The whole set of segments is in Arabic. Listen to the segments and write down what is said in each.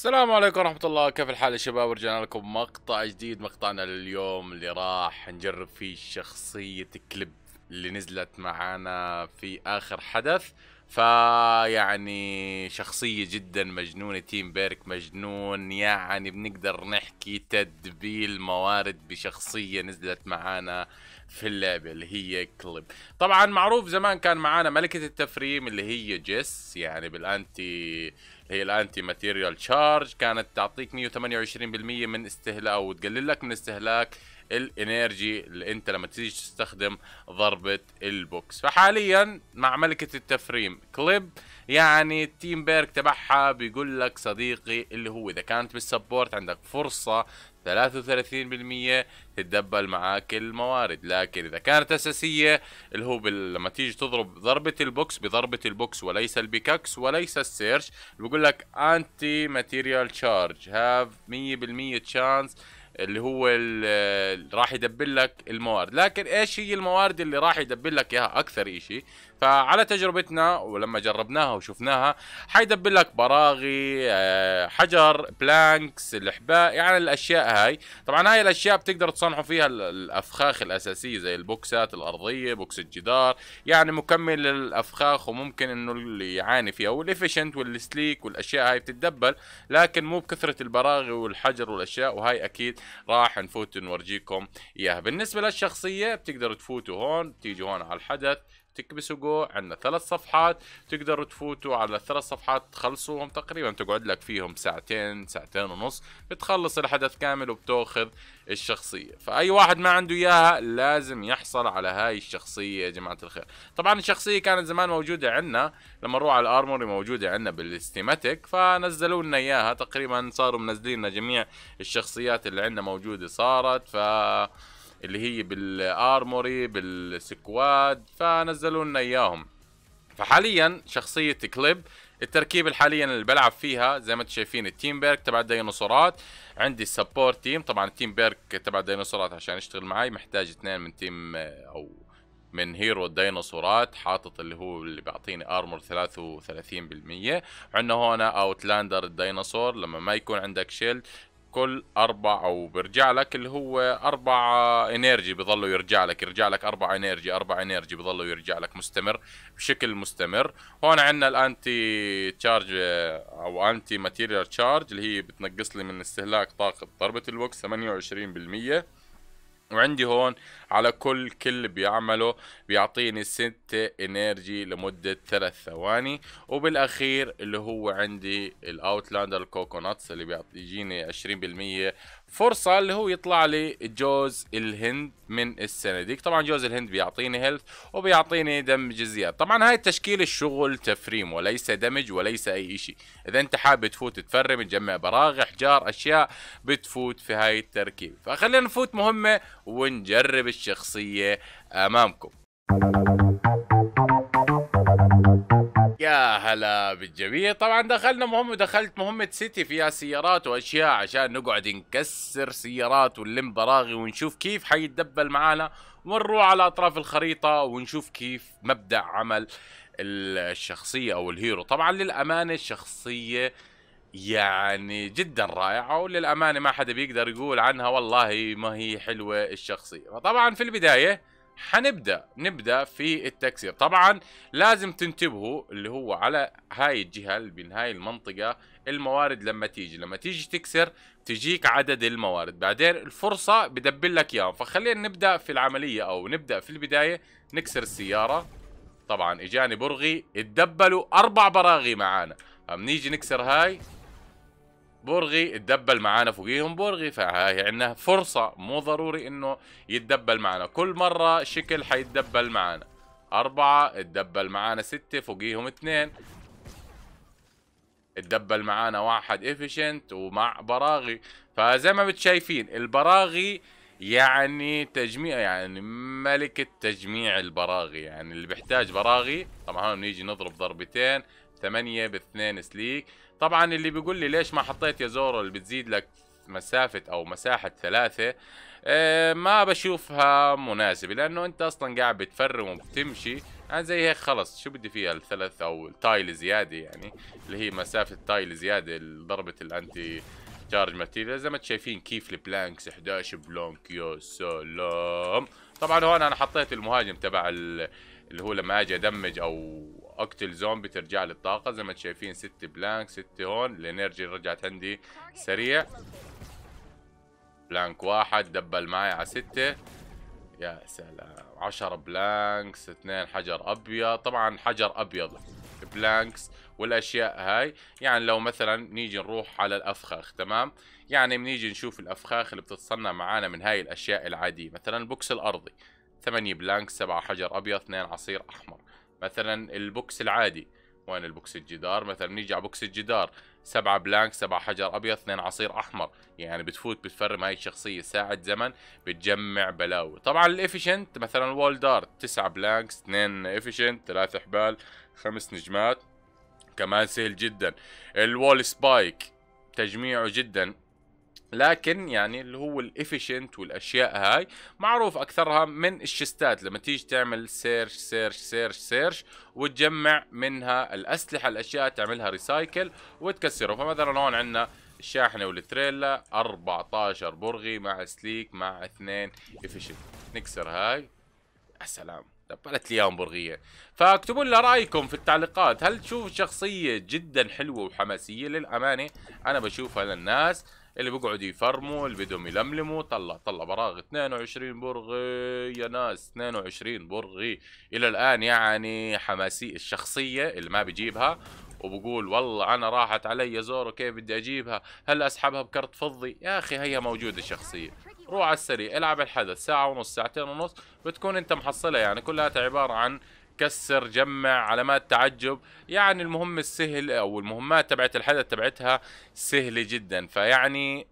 السلام عليكم ورحمة الله كيف الحال يا شباب رجعنا لكم مقطع جديد مقطعنا لليوم اللي راح نجرب فيه شخصية كليب اللي نزلت معانا في آخر حدث فيعني شخصية جدا مجنونة تيم بيرك مجنون يعني بنقدر نحكي تدبيل موارد بشخصية نزلت معانا في اللعبة اللي هي كليب طبعا معروف زمان كان معانا ملكة التفريم اللي هي جيس يعني بالانتي هي الانتي ماتيريال تشارج كانت تعطيك 128% من استهلاك او تقلل لك من استهلاك الانرجي اللي انت لما تيجي تستخدم ضربه البوكس فحاليا مع ملكه التفريم كليب يعني التيم بيرك تبعها بيقول لك صديقي اللي هو اذا كانت بالسبورت عندك فرصه 33% تتدبل معاك الموارد لكن اذا كانت اساسيه اللي هو بال... لما تيجي تضرب ضربه البوكس بضربه البوكس وليس البيكاكس وليس السيرش بيقول لك انتي ماتيريال تشارج هاف 100% تشانس اللي هو اللي راح يدبل لك الموارد لكن ايش هي الموارد اللي راح يدبل لك اياها اكثر شيء فعلى تجربتنا ولما جربناها وشفناها حيدبر لك براغي آه، حجر بلانكس الحباء يعني الاشياء هاي طبعا هاي الاشياء بتقدر تصنعوا فيها الافخاخ الاساسيه زي البوكسات الارضيه بوكس الجدار يعني مكمل للافخاخ وممكن انه اللي يعاني فيها والافيشنت والسليك والاشياء هاي بتتدبل لكن مو بكثره البراغي والحجر والاشياء وهاي اكيد راح نفوت نورجيكم اياها بالنسبه للشخصيه بتقدروا تفوتوا هون تيجوا هون على الحدث تكبسوا جو عندنا ثلاث صفحات تقدروا تفوتوا على الثلاث صفحات تخلصوهم تقريبا تقعد لك فيهم ساعتين ساعتين ونص بتخلص الحدث كامل وبتاخذ الشخصية فأي واحد ما عنده إياها لازم يحصل على هاي الشخصية يا جماعة الخير طبعا الشخصية كانت زمان موجودة عندنا لما نروح على الأرموري موجودة عندنا بالاستيماتيك فنزلوا لنا إياها تقريبا صاروا منزلين لنا جميع الشخصيات اللي عندنا موجودة صارت ف اللي هي بالارموري بالسكواد فنزلوا لنا اياهم فحاليا شخصية كليب التركيبة حاليا اللي بلعب فيها زي ما انتم شايفين التيم بيرك تبع الديناصورات عندي السبورت تيم طبعا التيم بيرك تبع الديناصورات عشان يشتغل معي محتاج اثنين من تيم او من هيرو الديناصورات حاطط اللي هو اللي بيعطيني ارمور 33% عندنا هون اوتلاندر الديناصور لما ما يكون عندك شيلد كل اربع او بيرجع لك اللي هو اربع انرجي بضلوا يرجع لك يرجع لك اربع انرجي اربع انرجي بضلوا يرجع لك مستمر بشكل مستمر هون عندنا الانتي آه، تشارج او انتي ماتيريال تشارج اللي هي بتنقص لي من استهلاك طاقه ضربه الوكس 28% وعندي هون على كل كل بيعمله بيعطيني 6 انرجي لمدة 3 ثواني وبالاخير اللي هو عندي الاوتلاندر كوكوناتس اللي بيعطيني 20% فرصة اللي هو يطلع لي جوز الهند من السنة ديك طبعا جوز الهند بيعطيني هيلث وبيعطيني دم زيادة طبعا هاي تشكيل الشغل تفريم وليس دمج وليس اي اشي اذا انت حابب تفوت تفرم تجمع براغي حجار اشياء بتفوت في هاي التركيب فخلينا نفوت مهمة ونجرب الشخصية امامكم يا هلا بالجميع طبعا دخلنا مهمة دخلت مهمة سيتي فيها سيارات واشياء عشان نقعد نكسر سيارات ونلم براغي ونشوف كيف حيتدبل معانا ونروح على اطراف الخريطة ونشوف كيف مبدأ عمل الشخصية او الهيرو طبعا للامانة الشخصية يعني جدا رائعة وللأمانة ما حدا بيقدر يقول عنها والله ما هي حلوة الشخصية فطبعا في البداية حنبدا نبدا في التكسير طبعا لازم تنتبهوا اللي هو على هاي الجهه من هاي المنطقه الموارد لما تيجي لما تيجي تكسر تجيك عدد الموارد بعدين الفرصه بدبل لك اياها فخلينا نبدا في العمليه او نبدا في البدايه نكسر السياره طبعا اجاني برغي اتدبلوا اربع براغي معانا بنيجي نكسر هاي بورغي تدبل معانا فوقيهم بورغي فهي عندنا فرصة مو ضروري انه يتدبل معانا كل مرة شكل حيتدبل معانا أربعة اتدبل معانا ستة فوقيهم اثنين اتدبل معانا واحد افشنت ومع براغي فزي ما بتشايفين البراغي يعني تجميع يعني ملكة تجميع البراغي يعني اللي بيحتاج براغي طبعا هون بنيجي نضرب ضربتين 8 باثنين سليك طبعا اللي بيقول لي ليش ما حطيت يا زورو اللي بتزيد لك مسافة او مساحة ثلاثة اه ما بشوفها مناسبة لانه انت اصلا قاعد بتفرم وبتمشي يعني زي هيك خلص شو بدي فيها الثلاث او التايل زيادة يعني اللي هي مسافة التايل زيادة ضربة الانتي تشارج ماتيريال زي ما انتم شايفين كيف البلانكس 11 بلونك يا سلام طبعا هون انا حطيت المهاجم تبع اللي هو لما اجي ادمج او اقتل زومبي ترجع لي الطاقه زي ما انتم شايفين ست بلانك ست هون الانرجي رجعت عندي سريع بلانك واحد دبل معي على ستة يا سلام عشر بلانكس اثنين حجر ابيض طبعا حجر ابيض بلانكس والاشياء هاي يعني لو مثلا نيجي نروح على الافخاخ تمام يعني بنيجي نشوف الافخاخ اللي بتتصنع معانا من هاي الاشياء العاديه مثلا البوكس الارضي ثمانية بلانكس سبعة حجر ابيض اثنين عصير احمر مثلا البوكس العادي وين البوكس الجدار مثلا نيجي على بوكس الجدار سبعة بلانك سبعة حجر ابيض اثنين عصير احمر يعني بتفوت بتفرم هاي الشخصية ساعة زمن بتجمع بلاوي طبعا الافيشنت مثلا وول دارت تسعة بلانكس اثنين افيشنت ثلاثة حبال خمس نجمات كمان سهل جدا الوول سبايك تجميعه جدا لكن يعني اللي هو الافيشنت والاشياء هاي معروف اكثرها من الشستات لما تيجي تعمل سيرش سيرش سيرش سيرش وتجمع منها الاسلحه الاشياء تعملها ريسايكل وتكسره فمثلا هون عندنا الشاحنه والتريلا 14 برغي مع سليك مع اثنين افيشنت نكسر هاي يا سلام دبلت لي اياهم برغيه فاكتبوا لنا رايكم في التعليقات هل تشوف شخصيه جدا حلوه وحماسيه للامانه انا بشوفها للناس اللي بيقعدوا يفرموا اللي بدهم يلملموا طلع طلع براغ 22 برغي يا ناس 22 برغي الى الان يعني حماسي الشخصيه اللي ما بجيبها وبقول والله انا راحت علي زورو كيف بدي اجيبها هل اسحبها بكرت فضي يا اخي هي موجوده الشخصيه روح على السريع العب الحدث ساعه ونص ساعتين ونص بتكون انت محصلها يعني كلها عباره عن كسر جمع علامات تعجب يعني المهم السهل او المهمات تبعت الحدث تبعتها سهله جدا فيعني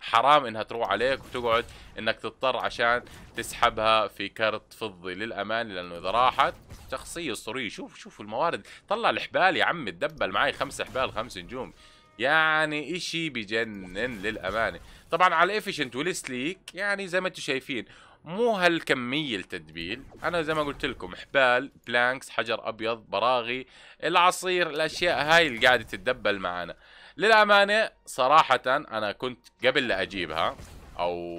حرام انها تروح عليك وتقعد انك تضطر عشان تسحبها في كرت فضي للامانه لانه اذا راحت شخصيه اسطوريه شوف شوف الموارد طلع الحبال يا عمي تدبل معي خمس حبال خمس نجوم يعني اشي بجنن للامانه طبعا على الافيشنت والسليك يعني زي ما انتم شايفين مو هالكميه التدبيل انا زي ما قلت لكم حبال بلانكس حجر ابيض براغي العصير الاشياء هاي اللي قاعده تتدبل معنا للامانه صراحه انا كنت قبل لا اجيبها او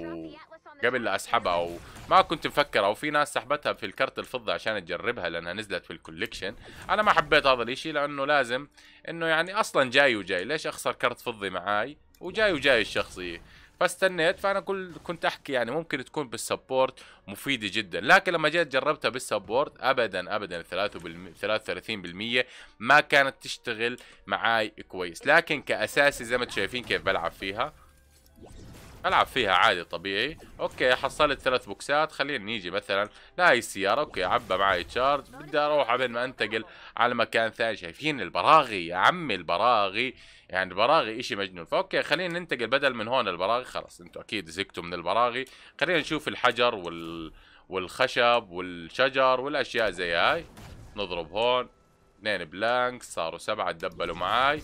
قبل لا اسحبها او ما كنت مفكر او في ناس سحبتها في الكرت الفضة عشان تجربها لانها نزلت في الكوليكشن انا ما حبيت هذا الاشي لانه لازم انه يعني اصلا جاي وجاي ليش اخسر كرت فضي معاي وجاي وجاي الشخصيه فاستنيت فانا كل كنت احكي يعني ممكن تكون بالسبورت مفيده جدا لكن لما جيت جربتها بالسبورت ابدا ابدا 33% ما كانت تشتغل معاي كويس لكن كاساسي زي ما تشايفين شايفين كيف بلعب فيها العب فيها عادي طبيعي اوكي حصلت ثلاث بوكسات خلينا نيجي مثلا لاي السياره اوكي عبى معي تشارج بدي اروح قبل ما انتقل على مكان ثاني شايفين البراغي يا عمي البراغي يعني البراغي اشي مجنون فاوكي خلينا ننتقل بدل من هون البراغي خلاص انتوا اكيد زهقتوا من البراغي خلينا نشوف الحجر وال والخشب والشجر والاشياء زي هاي نضرب هون اثنين بلانك صاروا سبعه تدبلوا معاي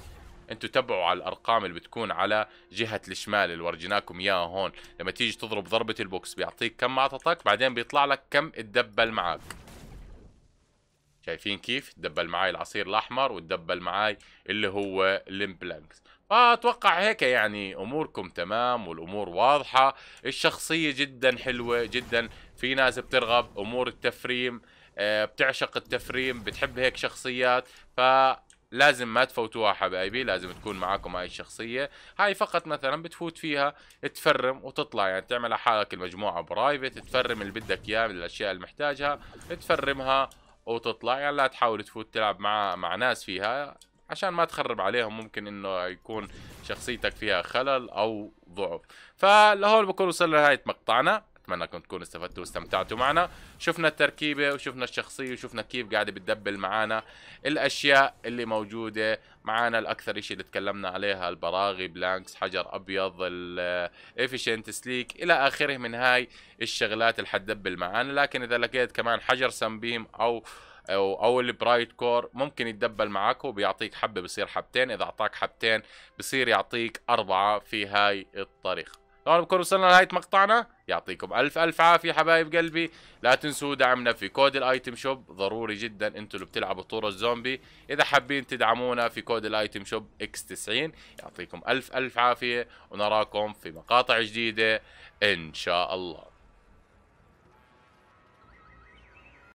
انتم تبعوا على الارقام اللي بتكون على جهه الشمال اللي ورجيناكم اياها هون لما تيجي تضرب ضربه البوكس بيعطيك كم عطتك بعدين بيطلع لك كم اتدبل معك شايفين كيف تدبل معاي العصير الاحمر وتدبل معاي اللي هو الامبلانكس فاتوقع هيك يعني اموركم تمام والامور واضحه الشخصيه جدا حلوه جدا في ناس بترغب امور التفريم آه، بتعشق التفريم بتحب هيك شخصيات ف لازم ما تفوتوها حبايبي لازم تكون معاكم هاي الشخصية هاي فقط مثلا بتفوت فيها تفرم وتطلع يعني تعمل حالك المجموعة برايفت تفرم اللي بدك اياه من الاشياء اللي محتاجها تفرمها وتطلع يعني لا تحاول تفوت تلعب مع مع ناس فيها عشان ما تخرب عليهم ممكن انه يكون شخصيتك فيها خلل او ضعف فلهون بكون وصلنا لنهاية مقطعنا بتمنى انكم تكونوا استفدتوا واستمتعتوا معنا شفنا التركيبه وشفنا الشخصيه وشفنا كيف قاعده بتدبل معنا الاشياء اللي موجوده معنا الاكثر شيء اللي تكلمنا عليها البراغي بلانكس حجر ابيض الافيشنت سليك الى اخره من هاي الشغلات اللي حتدبل معنا لكن اذا لقيت كمان حجر سمبيم او او او البرايت كور ممكن يتدبل معك وبيعطيك حبه بصير حبتين اذا اعطاك حبتين بصير يعطيك اربعه في هاي الطريقه طبعا بكون وصلنا لنهايه مقطعنا يعطيكم الف الف عافيه حبايب قلبي لا تنسوا دعمنا في كود الايتم شوب ضروري جدا انتوا اللي بتلعبوا طور الزومبي اذا حابين تدعمونا في كود الايتم شوب اكس 90 يعطيكم الف الف عافيه ونراكم في مقاطع جديده ان شاء الله